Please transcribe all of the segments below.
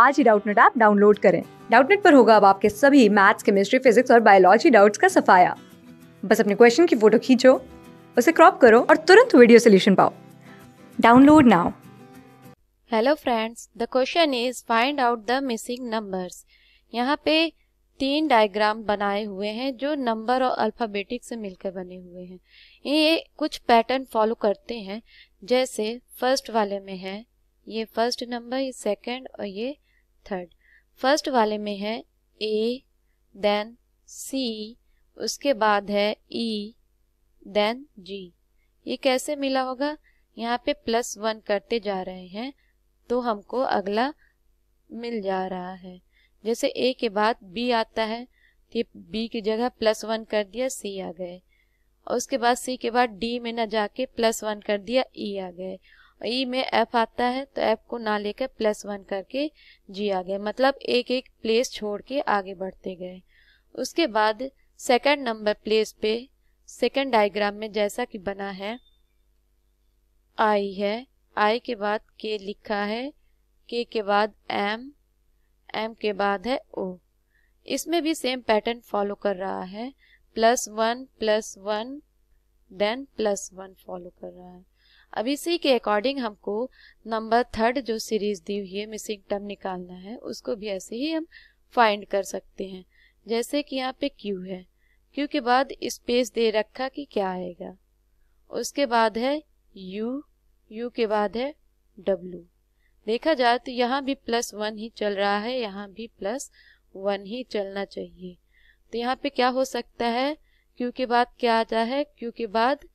आज ही Doubtnet app download करें डाउटनेट पर होगा अब आपके सभी मैथ्स केमिस्ट्री फिजिक्स और बायोलॉजी डाउट्स का सफाया बस अपने क्वेश्चन की फोटो खींचो उसे क्रॉप करो और तुरंत वीडियो सोल्यूशन पाओ download now hello friends the question is find out the missing numbers यहाँ पे तीन डायग्राम बनाए हुए हैं जो नंबर और अल्फाबेटिक से मिलकर बने हुए हैं ये कुछ पैटर्न फॉलो करते हैं जैसे फर्स्ट वाले में है ये फर्स्ट नंबर ये सेकंड और ये थर्ड फर्स्ट वाले में है ए देन सी उसके बाद है ई देन जी ये कैसे मिला होगा यहाँ पे प्लस वन करते जा रहे हैं तो हमको अगला मिल जा रहा है जैसे ए के बाद बी आता है तो बी की जगह प्लस वन कर दिया सी आ गए और उसके बाद सी के बाद डी में ना जाके प्लस वन कर दिया ई आ गए ई में एफ आता है तो एफ को ना लेकर प्लस वन करके जी आ गए मतलब एक एक प्लेस छोड़ के आगे बढ़ते गए उसके बाद सेकंड नंबर प्लेस पे सेकंड डायग्राम में जैसा कि बना है आई है आई के बाद के लिखा है के के बाद एम एम के बाद है ओ इसमें भी सेम पैटर्न फॉलो कर रहा है plus one plus one then plus one follow कर रहा है अब इसी के अकॉर्डिंग हमको नंबर थर्ड जो सीरीज दी हुई है मिसिंग टर्म निकालना है उसको भी ऐसे ही हम फाइंड कर सकते हैं जैसे कि यहाँ पे क्यू है क्यू के बाद स्पेस दे रखा कि क्या आएगा उसके बाद है यू यू के बाद है डब्लू देखा जाए तो यहाँ भी प्लस वन ही चल रहा है यहाँ भी प्लस वन ही चलना चाहिए तो यहाँ पे क्या हो सकता है क्यू के बाद क्या आता है क्यू के बाद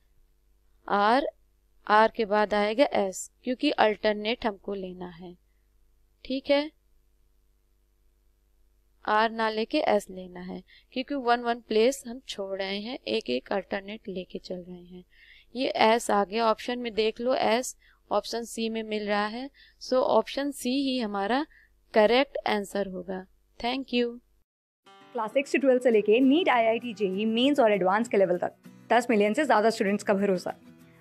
आर आर के बाद आएगा एस क्योंकि अल्टरनेट हमको लेना है ठीक है आर ना लेके एस लेना है क्योंकि वन वन प्लेस हम छोड़ रहे हैं एक एक अल्टरनेट लेके चल रहे हैं ये एस आ गया ऑप्शन में देख लो एस ऑप्शन सी में मिल रहा है सो ऑप्शन सी ही हमारा करेक्ट आंसर होगा थैंक यू क्लास सिक्स से ट्वेल्थ से लेके NEET I I T JEE mains और एडवांस के लेवल तक दस मिलियन से ज्यादा स्टूडेंट्स का भरोसा